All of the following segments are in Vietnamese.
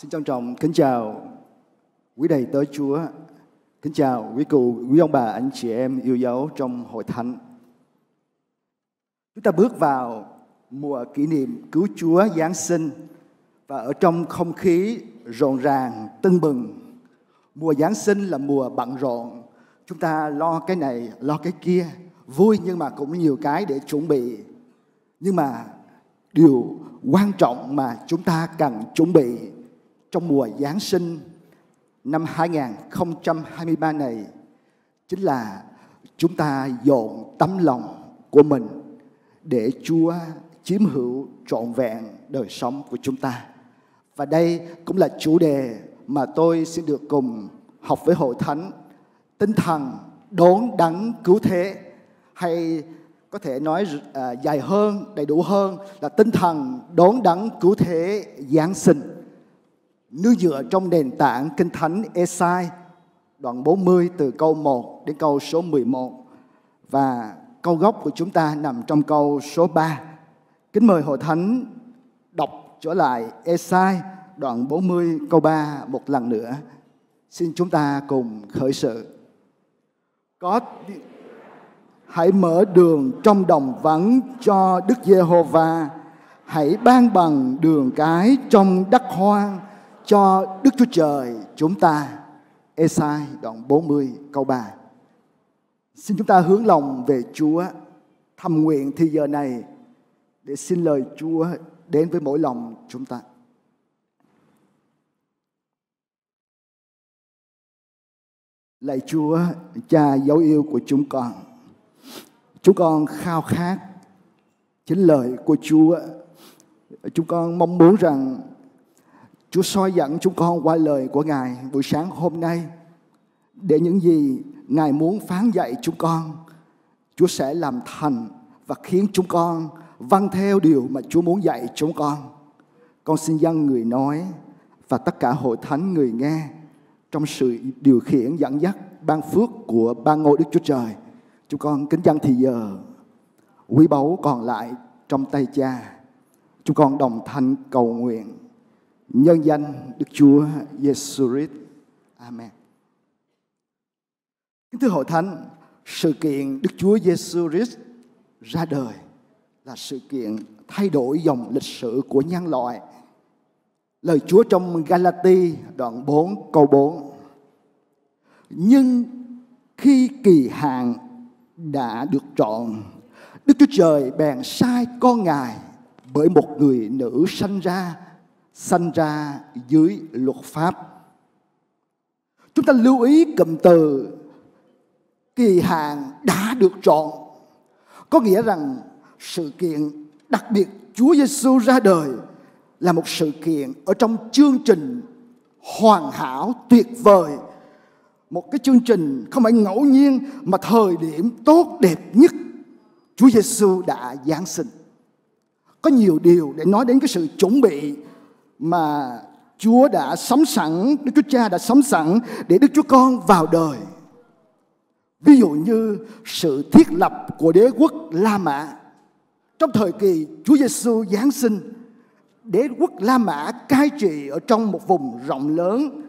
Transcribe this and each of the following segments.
Xin trân trọng kính chào quý đầy tới Chúa, kính chào quý cụ, quý ông bà, anh chị em yêu dấu trong hội thánh. Chúng ta bước vào mùa kỷ niệm cứu Chúa Giáng sinh và ở trong không khí rộn ràng, tưng bừng. Mùa Giáng sinh là mùa bận rộn, chúng ta lo cái này, lo cái kia, vui nhưng mà cũng nhiều cái để chuẩn bị. Nhưng mà điều quan trọng mà chúng ta cần chuẩn bị trong mùa Giáng sinh năm 2023 này chính là chúng ta dồn tấm lòng của mình để Chúa chiếm hữu trọn vẹn đời sống của chúng ta. Và đây cũng là chủ đề mà tôi xin được cùng học với Hội Thánh. Tinh thần đón đắng cứu thế hay có thể nói à, dài hơn, đầy đủ hơn là tinh thần đón đắng cứu thế Giáng sinh nương dựa trong nền tảng Kinh Thánh Esai đoạn 40 từ câu 1 đến câu số 11 và câu gốc của chúng ta nằm trong câu số 3. Kính mời Hội Thánh đọc trở lại Esai đoạn 40 câu 3 một lần nữa. Xin chúng ta cùng khởi sự. Có hãy mở đường trong đồng vắng cho Đức Giê-hô-va, hãy ban bằng đường cái trong đất hoang cho Đức Chúa Trời chúng ta. Esai đoạn 40 câu 3. Xin chúng ta hướng lòng về Chúa, thầm nguyện thì giờ này để xin lời Chúa đến với mỗi lòng chúng ta. Lạy Chúa, Cha dấu yêu của chúng con. Chúng con khao khát chính lời của Chúa. Chúng con mong muốn rằng Chúa soi dẫn chúng con qua lời của Ngài buổi sáng hôm nay để những gì Ngài muốn phán dạy chúng con, Chúa sẽ làm thành và khiến chúng con vâng theo điều mà Chúa muốn dạy chúng con. Con xin dâng người nói và tất cả hội thánh người nghe trong sự điều khiển dẫn dắt ban phước của ba ngôi Đức Chúa Trời. Chúng con kính dâng thì giờ quý báu còn lại trong tay cha. Chúng con đồng thanh cầu nguyện nhân danh Đức Chúa Giêsu Christ. Amen. Kính thưa hội thánh, sự kiện Đức Chúa Giêsu Christ ra đời là sự kiện thay đổi dòng lịch sử của nhân loại. Lời Chúa trong Galati đoạn 4 câu 4. Nhưng khi kỳ hạn đã được trọn, Đức Chúa Trời bèn sai con Ngài bởi một người nữ sanh ra sanh ra dưới luật pháp. Chúng ta lưu ý cụm từ kỳ hạn đã được chọn, Có nghĩa rằng sự kiện đặc biệt Chúa Giêsu ra đời là một sự kiện ở trong chương trình hoàn hảo tuyệt vời một cái chương trình không phải ngẫu nhiên mà thời điểm tốt đẹp nhất Chúa Giêsu đã giáng sinh. Có nhiều điều để nói đến cái sự chuẩn bị mà Chúa đã sắm sẵn, Đức Chúa Cha đã sắm sẵn để Đức Chúa Con vào đời. Ví dụ như sự thiết lập của đế quốc La Mã trong thời kỳ Chúa Giêsu giáng sinh, đế quốc La Mã cai trị ở trong một vùng rộng lớn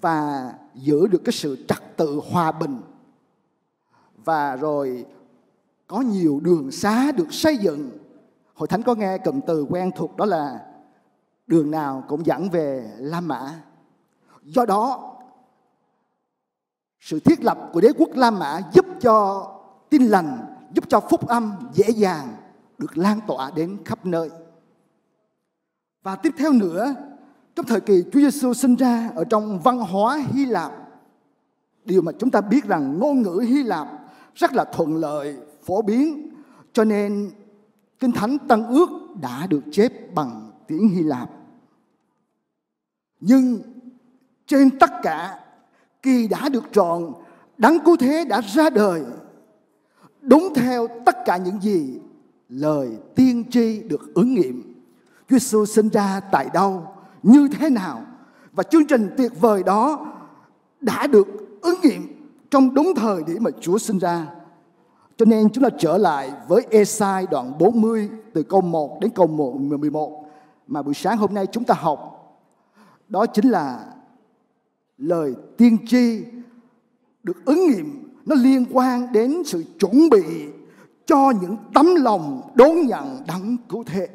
và giữ được cái sự trật tự hòa bình. Và rồi có nhiều đường xá được xây dựng. Hội thánh có nghe cụm từ quen thuộc đó là đường nào cũng dẫn về La Mã. Do đó, sự thiết lập của đế quốc La Mã giúp cho tin lành, giúp cho phúc âm dễ dàng được lan tỏa đến khắp nơi. Và tiếp theo nữa, trong thời kỳ Chúa Giêsu sinh ra ở trong văn hóa Hy Lạp, điều mà chúng ta biết rằng ngôn ngữ Hy Lạp rất là thuận lợi, phổ biến, cho nên Kinh Thánh Tân Ước đã được chép bằng tiếng Hy Lạp nhưng trên tất cả kỳ đã được tròn, đấng cứu thế đã ra đời đúng theo tất cả những gì lời tiên tri được ứng nghiệm Chúa Giêsu sinh ra tại đâu như thế nào và chương trình tuyệt vời đó đã được ứng nghiệm trong đúng thời điểm mà Chúa sinh ra. Cho nên chúng ta trở lại với Esai đoạn 40 từ câu 1 đến câu 11 mà buổi sáng hôm nay chúng ta học đó chính là lời tiên tri được ứng nghiệm nó liên quan đến sự chuẩn bị cho những tấm lòng đón nhận đấng cứu thế.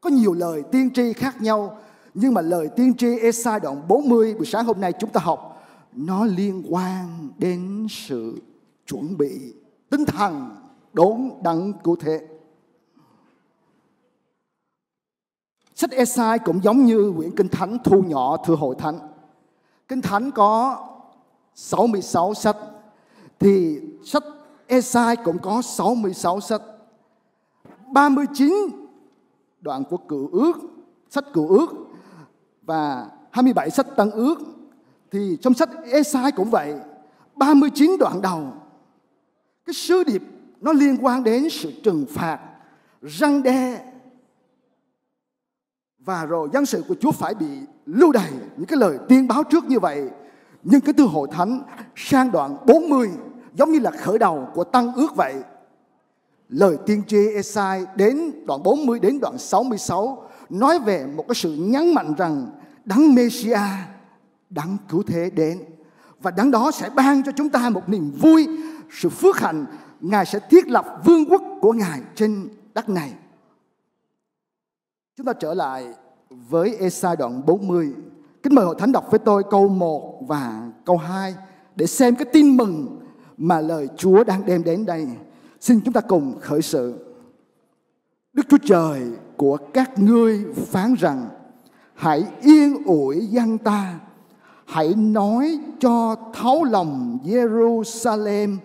Có nhiều lời tiên tri khác nhau, nhưng mà lời tiên tri Esai đoạn 40 buổi sáng hôm nay chúng ta học nó liên quan đến sự chuẩn bị tinh thần đón đấng cứu thế. Sách Esai cũng giống như quyển Kinh Thánh thu nhỏ thưa hội thánh. Kinh Thánh có 66 sách thì sách Esai cũng có 66 sách. 39 đoạn của cựu ước, sách cựu ước và 27 sách tân ước thì trong sách Esai cũng vậy, 39 đoạn đầu cái sứ điệp nó liên quan đến sự trừng phạt, răng đe và rồi dân sự của Chúa phải bị lưu đày những cái lời tiên báo trước như vậy. Nhưng cái tư hội thánh sang đoạn 40 giống như là khởi đầu của tăng ước vậy. Lời tiên tri Esai đến đoạn 40 đến đoạn 66 nói về một cái sự nhấn mạnh rằng đấng Messia, đấng cứu thế đến và đấng đó sẽ ban cho chúng ta một niềm vui, sự phước hạnh, Ngài sẽ thiết lập vương quốc của Ngài trên đất này. Chúng ta trở lại với Esai đoạn 40. Kính mời hội thánh đọc với tôi câu 1 và câu 2 để xem cái tin mừng mà lời Chúa đang đem đến đây. Xin chúng ta cùng khởi sự. Đức Chúa Trời của các ngươi phán rằng Hãy yên ủi dân ta Hãy nói cho tháo lòng Jerusalem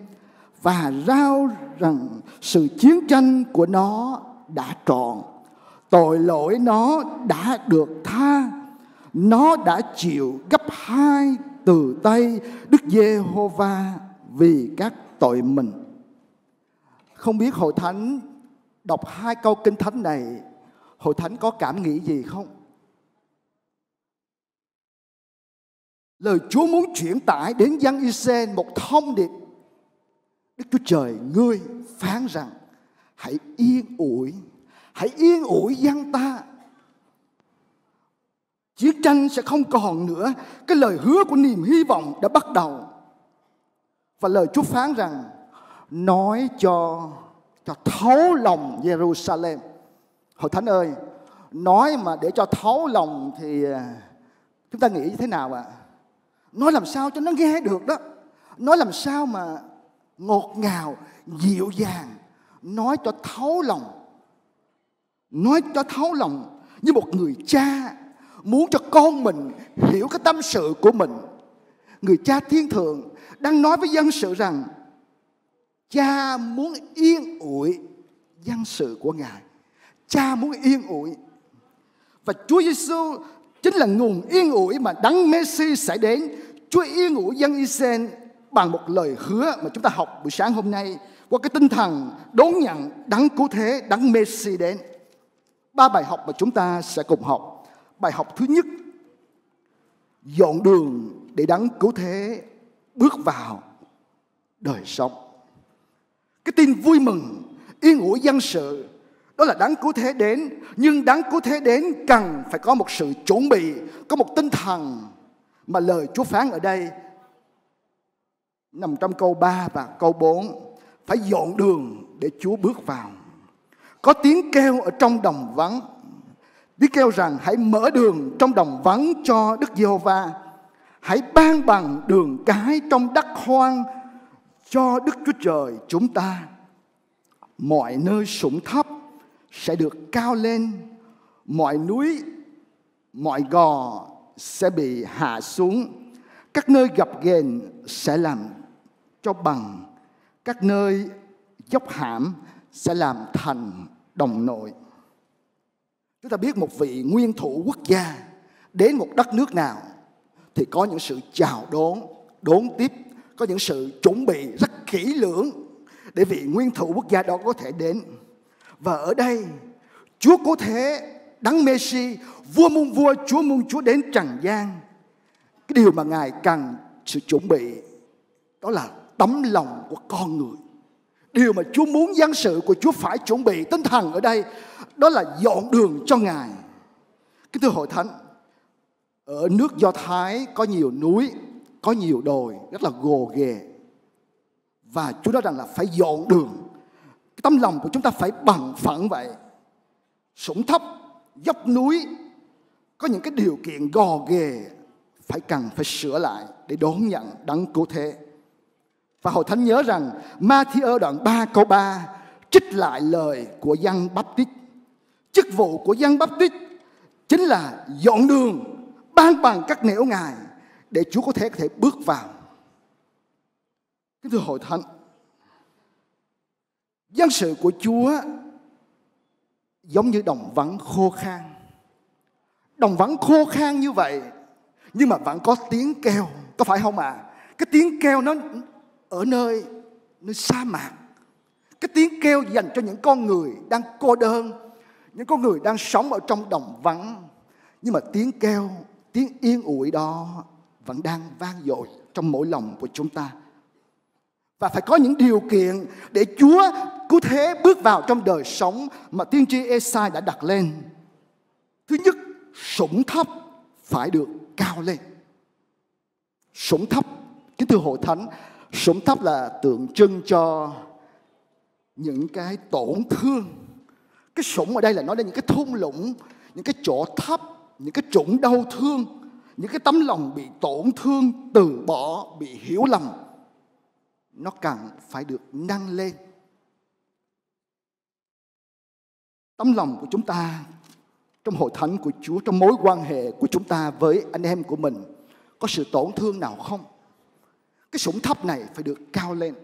Và rao rằng sự chiến tranh của nó đã trọn tội lỗi nó đã được tha nó đã chịu gấp hai từ tay Đức Giê-hô-va vì các tội mình. Không biết hội thánh đọc hai câu kinh thánh này, hội thánh có cảm nghĩ gì không? Lời Chúa muốn chuyển tải đến dân Israel một thông điệp. Đức Chúa Trời, ngươi phán rằng hãy yên ủi hãy yên ủi dân ta chiến tranh sẽ không còn nữa cái lời hứa của niềm hy vọng đã bắt đầu và lời Chúa phán rằng nói cho cho thấu lòng Jerusalem hội thánh ơi nói mà để cho thấu lòng thì à, chúng ta nghĩ như thế nào ạ à? nói làm sao cho nó nghe được đó nói làm sao mà ngọt ngào dịu dàng nói cho thấu lòng nói cho tháo lòng như một người cha muốn cho con mình hiểu cái tâm sự của mình người cha thiên thượng đang nói với dân sự rằng cha muốn yên ủi dân sự của ngài cha muốn yên ủi và Chúa Giêsu chính là nguồn yên ủi mà đấng Messi sẽ đến Chúa yên ủi dân Israel bằng một lời hứa mà chúng ta học buổi sáng hôm nay qua cái tinh thần đón nhận đấng cứu thế đấng Messi đến ba bài học mà chúng ta sẽ cùng học. Bài học thứ nhất, dọn đường để đấng cứu thế bước vào đời sống. Cái tin vui mừng, yên ủi dân sự, đó là đáng cứu thế đến. Nhưng đáng cứu thế đến cần phải có một sự chuẩn bị, có một tinh thần mà lời Chúa phán ở đây nằm trong câu 3 và câu 4 phải dọn đường để Chúa bước vào. Có tiếng kêu ở trong đồng vắng. Tiếng kêu rằng hãy mở đường trong đồng vắng cho Đức Giê-hô-va. Hãy ban bằng đường cái trong đất hoang cho Đức Chúa Trời chúng ta. Mọi nơi sủng thấp sẽ được cao lên, mọi núi, mọi gò sẽ bị hạ xuống. Các nơi gặp ghềnh sẽ làm cho bằng, các nơi dốc hãm sẽ làm thành đồng nội chúng ta biết một vị nguyên thủ quốc gia đến một đất nước nào thì có những sự chào đón đón tiếp có những sự chuẩn bị rất kỹ lưỡng để vị nguyên thủ quốc gia đó có thể đến và ở đây Chúa có thể đấng Messi vua muôn vua Chúa muôn Chúa đến trần gian cái điều mà ngài cần sự chuẩn bị đó là tấm lòng của con người Điều mà Chúa muốn dân sự của Chúa phải chuẩn bị tinh thần ở đây đó là dọn đường cho Ngài. Kính thưa hội thánh, ở nước Do Thái có nhiều núi, có nhiều đồi rất là gồ ghề. Và Chúa nói rằng là phải dọn đường. Cái tâm lòng của chúng ta phải bằng phẳng vậy. Sủng thấp, dốc núi, có những cái điều kiện gò ghề phải cần phải sửa lại để đón nhận đấng cứu thế. Và Hội Thánh nhớ rằng Matthew đoạn 3 câu 3 trích lại lời của Giăng Báp tít Chức vụ của Giăng Báp tít chính là dọn đường, ban bằng các nẻo ngài để Chúa có thể có thể bước vào. Kính thưa Hội Thánh, dân sự của Chúa giống như đồng vắng khô khan. Đồng vắng khô khan như vậy nhưng mà vẫn có tiếng kêu, có phải không ạ? À? Cái tiếng kêu nó ở nơi nơi sa mạc cái tiếng kêu dành cho những con người đang cô đơn những con người đang sống ở trong đồng vắng nhưng mà tiếng kêu tiếng yên ủi đó vẫn đang vang dội trong mỗi lòng của chúng ta và phải có những điều kiện để Chúa cứu thế bước vào trong đời sống mà tiên tri Esai đã đặt lên. Thứ nhất, sủng thấp phải được cao lên. Sủng thấp, kính thưa hội thánh, Sống thấp là tượng trưng cho những cái tổn thương. Cái sủng ở đây là nói đến những cái thung lũng, những cái chỗ thấp, những cái trũng đau thương, những cái tấm lòng bị tổn thương, từ bỏ, bị hiểu lầm. Nó cần phải được nâng lên. Tấm lòng của chúng ta trong hội thánh của Chúa, trong mối quan hệ của chúng ta với anh em của mình có sự tổn thương nào không? cái sủng thấp này phải được cao lên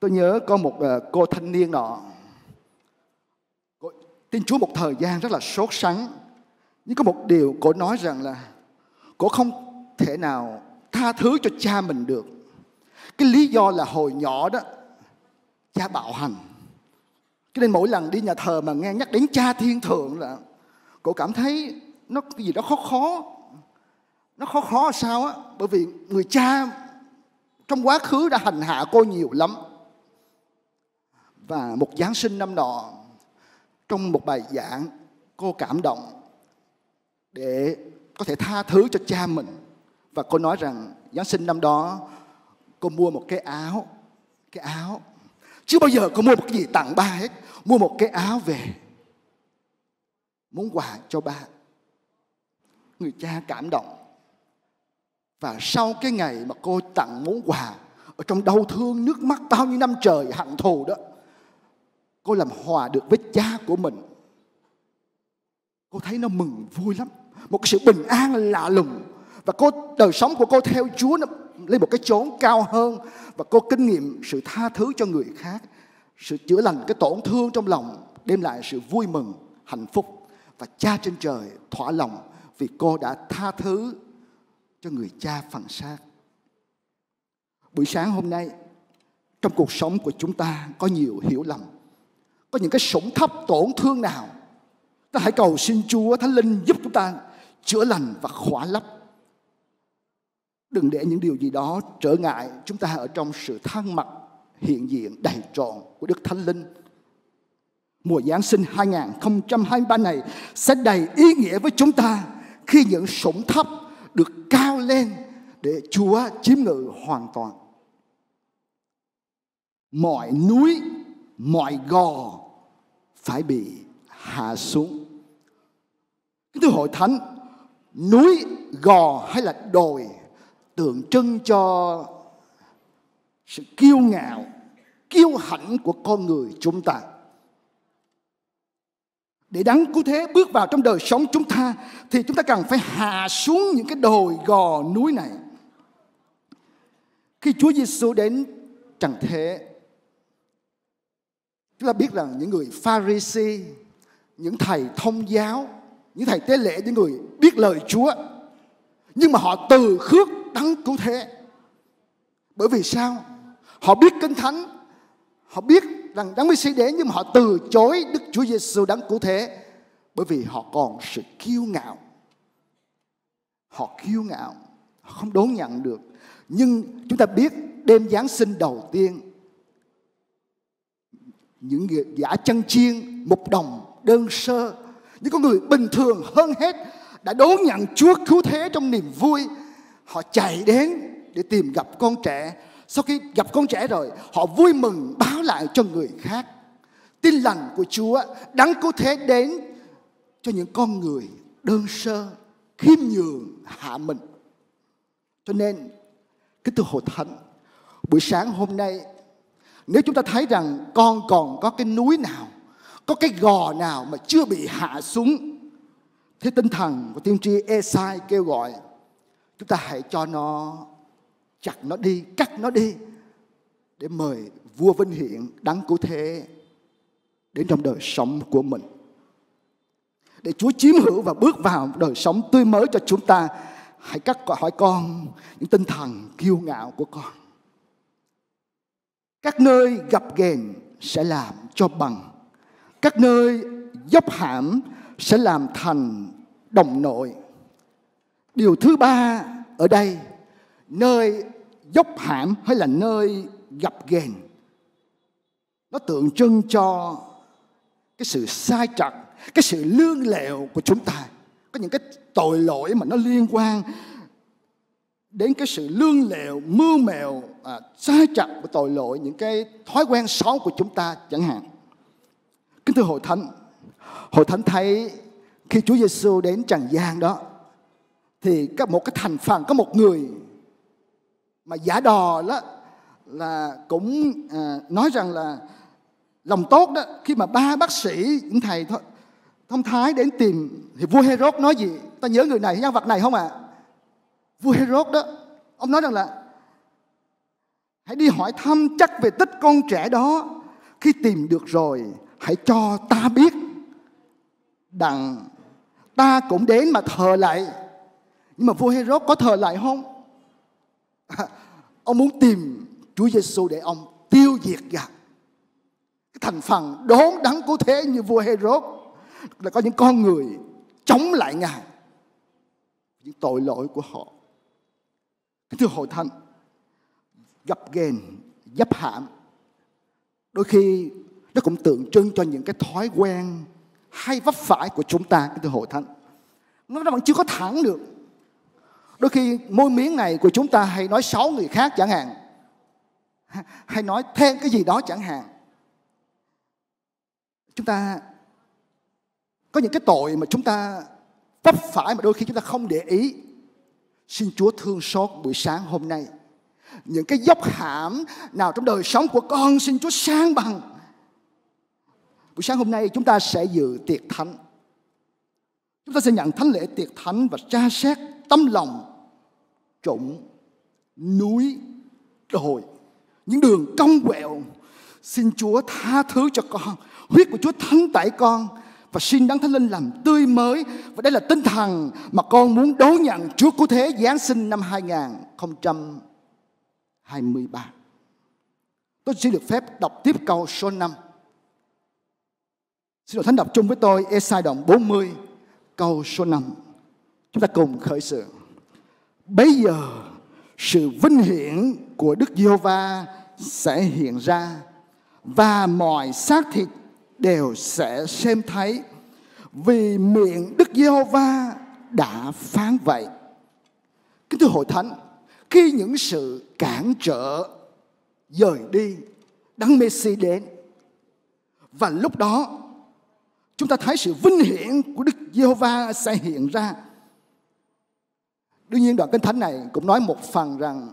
tôi nhớ có một ờ, cô thanh niên nọ tin chúa một thời gian rất là sốt sắng nhưng có một điều cô nói rằng là cô không thể nào tha thứ cho cha mình được cái lý do là hồi nhỏ đó cha bạo hành cho nên mỗi lần đi nhà thờ mà nghe nhắc đến cha thiên thượng là cô cảm thấy nó cái gì đó khó khó nó khó khó sao á bởi vì người cha trong quá khứ đã hành hạ cô nhiều lắm và một giáng sinh năm nọ trong một bài giảng cô cảm động để có thể tha thứ cho cha mình và cô nói rằng giáng sinh năm đó cô mua một cái áo cái áo chưa bao giờ cô mua một cái gì tặng ba hết mua một cái áo về muốn quà cho ba người cha cảm động và sau cái ngày mà cô tặng món quà ở trong đau thương nước mắt bao nhiêu năm trời hận thù đó cô làm hòa được với cha của mình cô thấy nó mừng vui lắm một cái sự bình an lạ lùng và cô đời sống của cô theo Chúa nó lên một cái chốn cao hơn và cô kinh nghiệm sự tha thứ cho người khác sự chữa lành cái tổn thương trong lòng đem lại sự vui mừng hạnh phúc và cha trên trời thỏa lòng vì cô đã tha thứ cho người cha phản xác. Buổi sáng hôm nay, trong cuộc sống của chúng ta có nhiều hiểu lầm, có những cái sủng thấp tổn thương nào. Ta hãy cầu xin Chúa Thánh Linh giúp chúng ta chữa lành và khỏa lấp. Đừng để những điều gì đó trở ngại chúng ta ở trong sự thăng mặt hiện diện đầy trọn của Đức Thánh Linh mùa Giáng sinh 2023 này sẽ đầy ý nghĩa với chúng ta khi những sủng thấp được cao lên để Chúa chiếm ngự hoàn toàn. Mọi núi, mọi gò phải bị hạ xuống. Kính thưa hội thánh, núi, gò hay là đồi tượng trưng cho sự kiêu ngạo, kiêu hãnh của con người chúng ta để đấng cứu thế bước vào trong đời sống chúng ta thì chúng ta cần phải hạ xuống những cái đồi gò núi này. Khi Chúa Giêsu đến trần thế, chúng ta biết rằng những người Pharisee, những thầy thông giáo, những thầy tế lễ, những người biết lời Chúa, nhưng mà họ từ khước đấng cứu thế. Bởi vì sao? Họ biết kinh thánh, họ biết rằng đấng Messi đến nhưng mà họ từ chối Đức Chúa Giêsu đấng cứu thế bởi vì họ còn sự kiêu ngạo. Họ kiêu ngạo, họ không đón nhận được. Nhưng chúng ta biết đêm Giáng sinh đầu tiên những người giả chân chiên, một đồng, đơn sơ, những con người bình thường hơn hết đã đón nhận Chúa cứu thế trong niềm vui. Họ chạy đến để tìm gặp con trẻ sau khi gặp con trẻ rồi, họ vui mừng báo lại cho người khác. Tin lành của Chúa đáng cứu thế đến cho những con người đơn sơ, khiêm nhường, hạ mình. Cho nên, cái từ Hội Thánh, buổi sáng hôm nay, nếu chúng ta thấy rằng con còn có cái núi nào, có cái gò nào mà chưa bị hạ xuống, thế tinh thần của tiên tri Esai kêu gọi, chúng ta hãy cho nó chặt nó đi, cắt nó đi để mời vua Vinh Hiện đáng cứu thế đến trong đời sống của mình. Để Chúa chiếm hữu và bước vào đời sống tươi mới cho chúng ta. Hãy cắt hỏi con những tinh thần kiêu ngạo của con. Các nơi gặp ghềnh sẽ làm cho bằng. Các nơi dốc hãm sẽ làm thành đồng nội. Điều thứ ba ở đây, nơi dốc hãm hay là nơi gặp ghềnh nó tượng trưng cho cái sự sai trật cái sự lương lẹo của chúng ta có những cái tội lỗi mà nó liên quan đến cái sự lương lẹo mưu mèo à, sai trật của tội lỗi những cái thói quen xấu của chúng ta chẳng hạn kính thưa hội thánh hội thánh thấy khi Chúa Giêsu đến trần gian đó thì có một cái thành phần có một người mà giả đò đó là cũng à, nói rằng là lòng tốt đó khi mà ba bác sĩ những thầy thôi thông thái đến tìm thì vua Herod nói gì ta nhớ người này nhân vật này không ạ à? vua Herod đó ông nói rằng là hãy đi hỏi thăm chắc về tích con trẻ đó khi tìm được rồi hãy cho ta biết đặng ta cũng đến mà thờ lại nhưng mà vua Herod có thờ lại không ông muốn tìm Chúa Giêsu để ông tiêu diệt giặc cái thành phần đốn đắng cố thế như vua Herod là có những con người chống lại ngài những tội lỗi của họ thưa hội thánh gặp ghen dấp hãm đôi khi nó cũng tượng trưng cho những cái thói quen hay vấp phải của chúng ta cái thưa hội thánh nó vẫn chưa có thẳng được Đôi khi môi miếng này của chúng ta hay nói xấu người khác chẳng hạn. Hay nói thêm cái gì đó chẳng hạn. Chúng ta có những cái tội mà chúng ta vấp phải mà đôi khi chúng ta không để ý. Xin Chúa thương xót buổi sáng hôm nay. Những cái dốc hãm nào trong đời sống của con xin Chúa sang bằng. Buổi sáng hôm nay chúng ta sẽ dự tiệc thánh. Chúng ta sẽ nhận thánh lễ tiệc thánh và tra xét tấm lòng trụng núi đồi những đường cong quẹo xin Chúa tha thứ cho con huyết của Chúa thánh tẩy con và xin Đấng Thánh Linh làm tươi mới và đây là tinh thần mà con muốn đón nhận Chúa Cứu Thế Giáng sinh năm 2023 tôi xin được phép đọc tiếp câu số 5 Xin lỗi Thánh đọc chung với tôi Esai đoạn 40 câu số 5 Chúng ta cùng khởi sự Bây giờ sự vinh hiển của Đức Giê-hô-va sẽ hiện ra và mọi xác thịt đều sẽ xem thấy vì miệng Đức Giê-hô-va đã phán vậy. Kính thưa hội thánh, khi những sự cản trở dời đi, Đấng Messi đến và lúc đó chúng ta thấy sự vinh hiển của Đức Giê-hô-va sẽ hiện ra Đương nhiên đoạn kinh thánh này cũng nói một phần rằng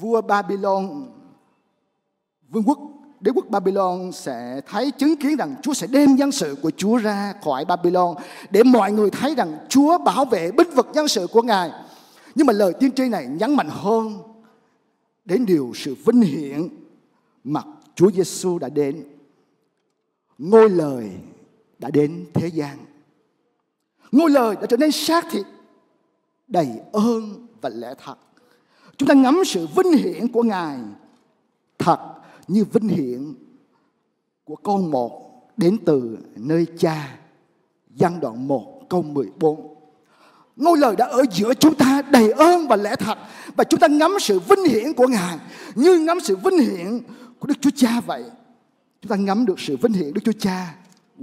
vua Babylon, vương quốc, đế quốc Babylon sẽ thấy chứng kiến rằng Chúa sẽ đem dân sự của Chúa ra khỏi Babylon để mọi người thấy rằng Chúa bảo vệ binh vực dân sự của Ngài. Nhưng mà lời tiên tri này nhấn mạnh hơn đến điều sự vinh hiển mà Chúa Giêsu đã đến. Ngôi lời đã đến thế gian. Ngôi lời đã trở nên xác thịt đầy ơn và lẽ thật. Chúng ta ngắm sự vinh hiển của Ngài thật như vinh hiển của con một đến từ nơi cha. Gian đoạn 1 câu 14. Ngôi lời đã ở giữa chúng ta đầy ơn và lẽ thật và chúng ta ngắm sự vinh hiển của Ngài như ngắm sự vinh hiển của Đức Chúa Cha vậy. Chúng ta ngắm được sự vinh hiển Đức Chúa Cha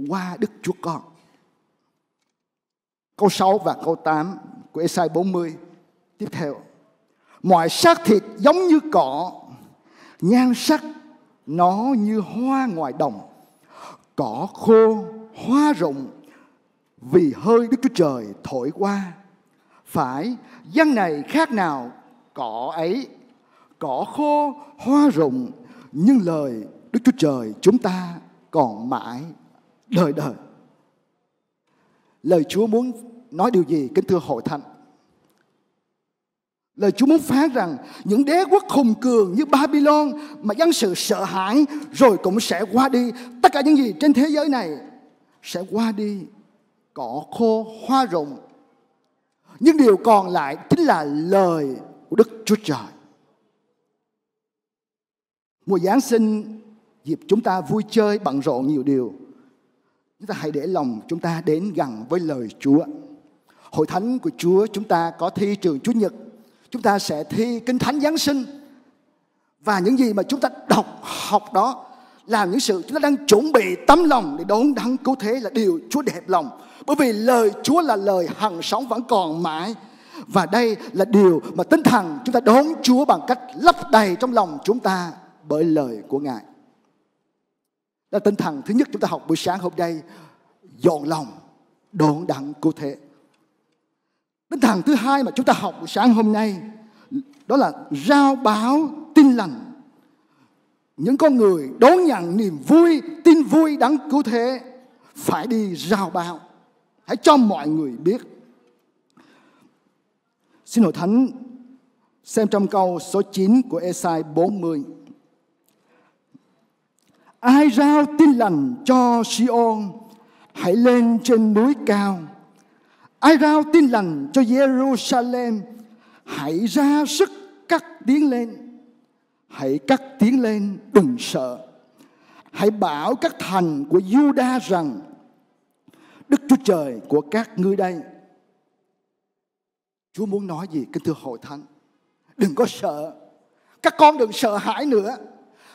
qua Đức Chúa Con. Câu 6 và câu 8 của Esai 40 tiếp theo. Mọi xác thịt giống như cỏ, nhan sắc nó như hoa ngoài đồng. Cỏ khô, hoa rụng, vì hơi Đức Chúa Trời thổi qua. Phải, dân này khác nào cỏ ấy, cỏ khô, hoa rụng, nhưng lời Đức Chúa Trời chúng ta còn mãi đời đời. Lời Chúa muốn nói điều gì kính thưa hội thánh Lời Chúa muốn phán rằng những đế quốc hùng cường như Babylon mà dân sự sợ hãi rồi cũng sẽ qua đi. Tất cả những gì trên thế giới này sẽ qua đi. Cỏ khô, hoa rụng. Nhưng điều còn lại chính là lời của Đức Chúa Trời. Mùa Giáng sinh dịp chúng ta vui chơi bận rộn nhiều điều. Chúng ta hãy để lòng chúng ta đến gần với lời Chúa hội thánh của Chúa chúng ta có thi trường Chúa Nhật. Chúng ta sẽ thi Kinh Thánh Giáng sinh. Và những gì mà chúng ta đọc, học đó là những sự chúng ta đang chuẩn bị tấm lòng để đón đắng cứu thế là điều Chúa đẹp lòng. Bởi vì lời Chúa là lời hằng sống vẫn còn mãi. Và đây là điều mà tinh thần chúng ta đón Chúa bằng cách lấp đầy trong lòng chúng ta bởi lời của Ngài. Đó là tinh thần thứ nhất chúng ta học buổi sáng hôm nay dọn lòng đón đặng cụ thể Đến thằng thứ hai mà chúng ta học sáng hôm nay đó là rao báo tin lành. Những con người đón nhận niềm vui, tin vui đáng cứu thế phải đi rao báo. Hãy cho mọi người biết. Xin Hội Thánh xem trong câu số 9 của Esai 40. Ai rao tin lành cho Sion, hãy lên trên núi cao Ai rao tin lành cho Jerusalem Hãy ra sức cắt tiếng lên Hãy cắt tiếng lên đừng sợ Hãy bảo các thành của Juda rằng Đức Chúa Trời của các ngươi đây Chúa muốn nói gì kính thưa hội thánh Đừng có sợ Các con đừng sợ hãi nữa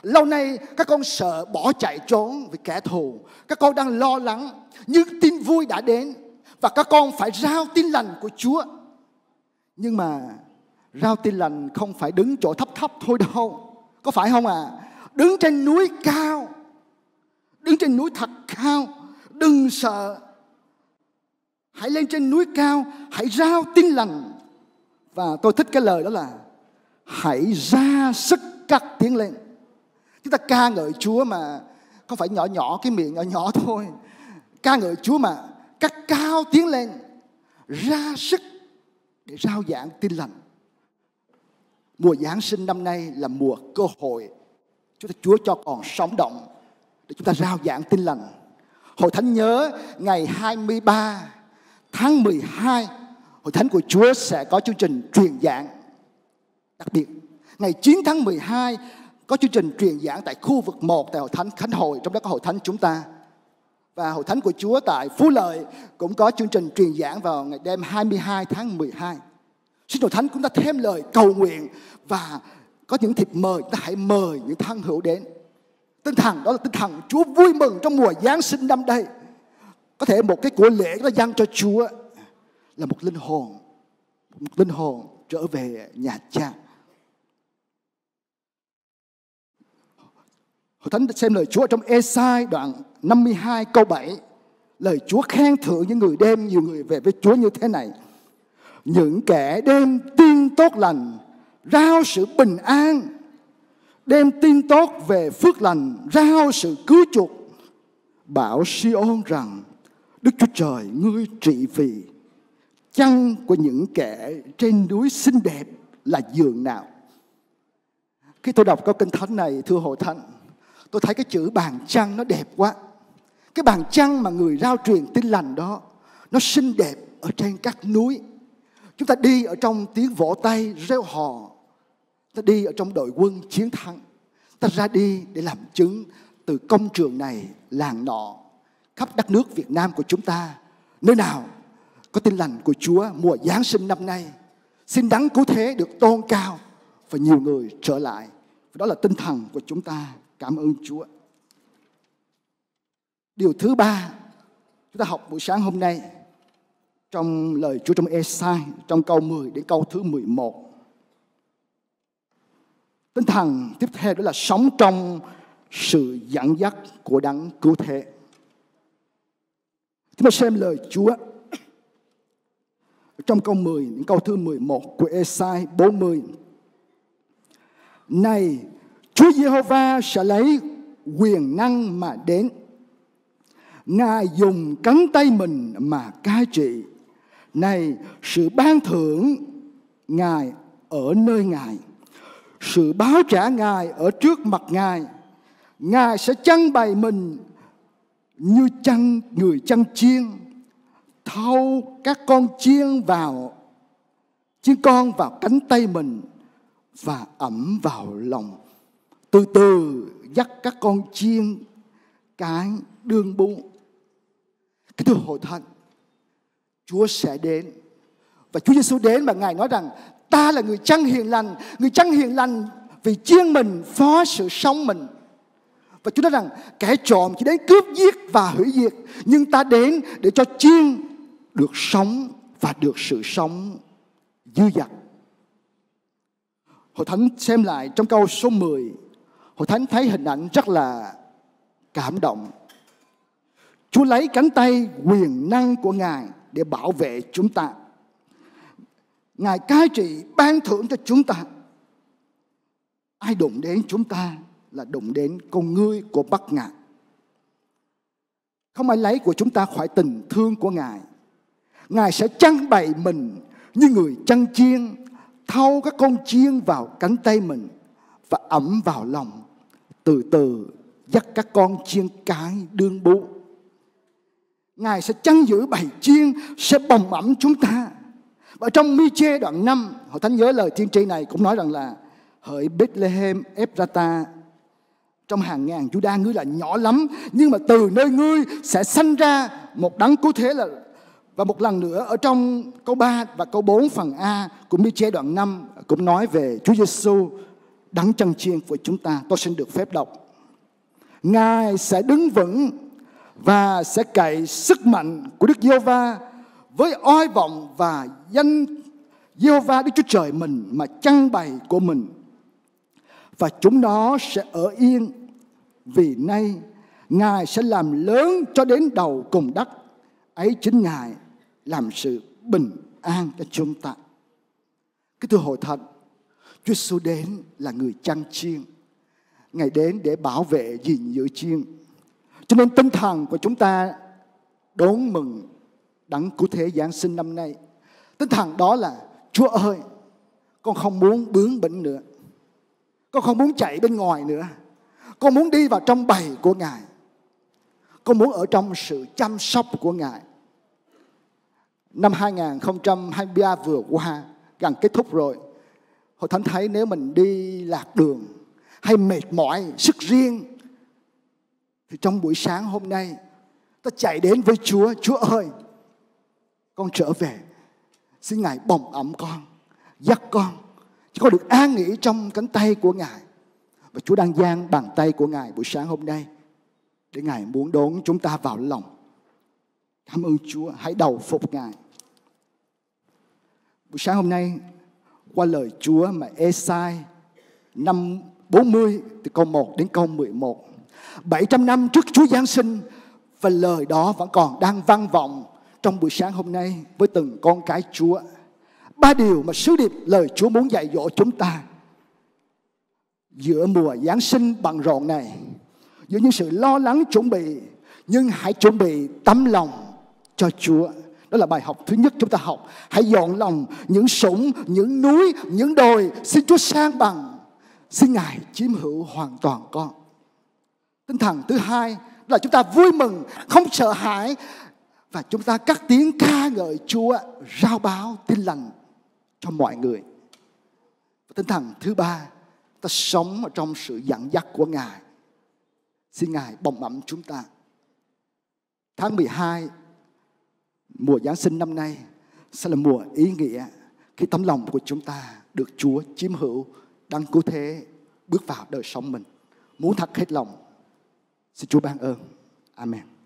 Lâu nay các con sợ bỏ chạy trốn vì kẻ thù Các con đang lo lắng Nhưng tin vui đã đến và các con phải rao tin lành của Chúa. Nhưng mà rao tin lành không phải đứng chỗ thấp thấp thôi đâu. Có phải không à? Đứng trên núi cao. Đứng trên núi thật cao. Đừng sợ. Hãy lên trên núi cao. Hãy rao tin lành. Và tôi thích cái lời đó là hãy ra sức cắt tiếng lên. Chúng ta ca ngợi Chúa mà không phải nhỏ nhỏ cái miệng nhỏ nhỏ thôi. Ca ngợi Chúa mà cắt cao tiếng lên ra sức để rao giảng tin lành mùa Giáng sinh năm nay là mùa cơ hội chúng ta Chúa cho còn sống động để chúng ta rao giảng tin lành Hội Thánh nhớ ngày 23 tháng 12 Hội Thánh của Chúa sẽ có chương trình truyền giảng đặc biệt ngày 9 tháng 12 có chương trình truyền giảng tại khu vực 1 tại Hội Thánh Khánh Hội trong đó có Hội Thánh chúng ta và Hội Thánh của Chúa tại Phú Lợi cũng có chương trình truyền giảng vào ngày đêm 22 tháng 12. Xin Hội Thánh cũng đã thêm lời cầu nguyện và có những thiệp mời chúng ta hãy mời những thân hữu đến. Tinh thần đó là tinh thần Chúa vui mừng trong mùa Giáng sinh năm đây. Có thể một cái của lễ nó dâng cho Chúa là một linh hồn, một linh hồn trở về nhà cha. Hội Thánh xem lời Chúa trong Esai đoạn 52 câu 7 Lời Chúa khen thưởng những người đem nhiều người về với Chúa như thế này Những kẻ đem tin tốt lành Rao sự bình an Đem tin tốt về phước lành Rao sự cứu chuộc Bảo Siôn rằng Đức Chúa Trời ngươi trị vì Chăn của những kẻ trên núi xinh đẹp là giường nào Khi tôi đọc câu kinh thánh này thưa hội Thánh Tôi thấy cái chữ bàn chăn nó đẹp quá cái bàn chăn mà người rao truyền tin lành đó nó xinh đẹp ở trên các núi. Chúng ta đi ở trong tiếng vỗ tay, reo hò. Ta đi ở trong đội quân chiến thắng. Ta ra đi để làm chứng từ công trường này, làng nọ, khắp đất nước Việt Nam của chúng ta. Nơi nào có tin lành của Chúa mùa Giáng sinh năm nay. Xin đắng cứu thế được tôn cao và nhiều người trở lại. Đó là tinh thần của chúng ta. Cảm ơn Chúa. Điều thứ ba chúng ta học buổi sáng hôm nay trong lời Chúa trong Esai trong câu 10 đến câu thứ 11. Tinh thần tiếp theo đó là sống trong sự dẫn dắt của đấng cứu thế. Chúng ta xem lời Chúa trong câu 10 đến câu thứ 11 của Esai 40. Này, Chúa Giê-hô-va sẽ lấy quyền năng mà đến Ngài dùng cánh tay mình mà cai trị. Này, sự ban thưởng Ngài ở nơi Ngài. Sự báo trả Ngài ở trước mặt Ngài. Ngài sẽ chăn bày mình như chăn người chăn chiên thâu các con chiên vào chiên con vào cánh tay mình và ẩm vào lòng từ từ dắt các con chiên cái đương bụng cái từ hội thánh Chúa sẽ đến và Chúa Giêsu đến và Ngài nói rằng ta là người chăn hiền lành người chăn hiền lành vì chiên mình phó sự sống mình và Chúa nói rằng kẻ trộm chỉ đến cướp giết và hủy diệt nhưng ta đến để cho chiên được sống và được sự sống dư dật Hội Thánh xem lại trong câu số 10 Hội Thánh thấy hình ảnh rất là cảm động Chúa lấy cánh tay quyền năng của Ngài để bảo vệ chúng ta. Ngài cai trị ban thưởng cho chúng ta. Ai đụng đến chúng ta là đụng đến con ngươi của Bắc Ngài. Không ai lấy của chúng ta khỏi tình thương của Ngài. Ngài sẽ chăn bày mình như người chăn chiên, thâu các con chiên vào cánh tay mình và ẩm vào lòng, từ từ dắt các con chiên cái đương bụng Ngài sẽ chăn giữ bầy chiên, sẽ bồng ẩm chúng ta. Và trong mi chê đoạn 5, Hội Thánh nhớ lời tiên tri này cũng nói rằng là Hỡi Bethlehem Ephrata trong hàng ngàn Đa ngươi là nhỏ lắm nhưng mà từ nơi ngươi sẽ sanh ra một đấng cứu thế là và một lần nữa ở trong câu 3 và câu 4 phần A của mi Miche đoạn 5 cũng nói về Chúa Giêsu đấng chân chiên của chúng ta. Tôi xin được phép đọc. Ngài sẽ đứng vững và sẽ cậy sức mạnh của Đức Giê-hô-va với oai vọng và danh Giê-hô-va Đức Chúa Trời mình mà chăn bày của mình. Và chúng nó sẽ ở yên vì nay Ngài sẽ làm lớn cho đến đầu cùng đất. Ấy chính Ngài làm sự bình an cho chúng ta. Cái thưa hội thật, Chúa Giêsu đến là người chăn chiên. Ngài đến để bảo vệ gìn giữ chiên cho nên tinh thần của chúng ta đón mừng đấng cứu thế Giáng sinh năm nay. Tinh thần đó là Chúa ơi, con không muốn bướng bỉnh nữa. Con không muốn chạy bên ngoài nữa. Con muốn đi vào trong bầy của Ngài. Con muốn ở trong sự chăm sóc của Ngài. Năm 2023 vừa qua, gần kết thúc rồi. Hội Thánh thấy nếu mình đi lạc đường hay mệt mỏi, sức riêng, thì trong buổi sáng hôm nay, ta chạy đến với Chúa, Chúa ơi, con trở về. Xin Ngài bồng ẩm con, dắt con, chỉ có được an nghỉ trong cánh tay của Ngài. Và Chúa đang giang bàn tay của Ngài buổi sáng hôm nay để Ngài muốn đón chúng ta vào lòng. Cảm ơn Chúa, hãy đầu phục Ngài. Buổi sáng hôm nay, qua lời Chúa mà Esai 5, 40 từ câu 1 đến câu 11 700 năm trước Chúa Giáng sinh và lời đó vẫn còn đang vang vọng trong buổi sáng hôm nay với từng con cái Chúa. Ba điều mà sứ điệp lời Chúa muốn dạy dỗ chúng ta giữa mùa Giáng sinh bằng rộn này, giữa những sự lo lắng chuẩn bị, nhưng hãy chuẩn bị tấm lòng cho Chúa. Đó là bài học thứ nhất chúng ta học. Hãy dọn lòng những sủng, những núi, những đồi. Xin Chúa sang bằng. Xin Ngài chiếm hữu hoàn toàn con tinh thần thứ hai là chúng ta vui mừng không sợ hãi và chúng ta cắt tiếng ca ngợi Chúa rao báo tin lành cho mọi người. Và tinh thần thứ ba, ta sống ở trong sự dẫn dắt của Ngài. Xin Ngài bồng ẩm chúng ta. Tháng 12, mùa Giáng sinh năm nay sẽ là mùa ý nghĩa khi tấm lòng của chúng ta được Chúa chiếm hữu, đang cứu thế bước vào đời sống mình. Muốn thật hết lòng Xin Chúa ban ơn. Amen.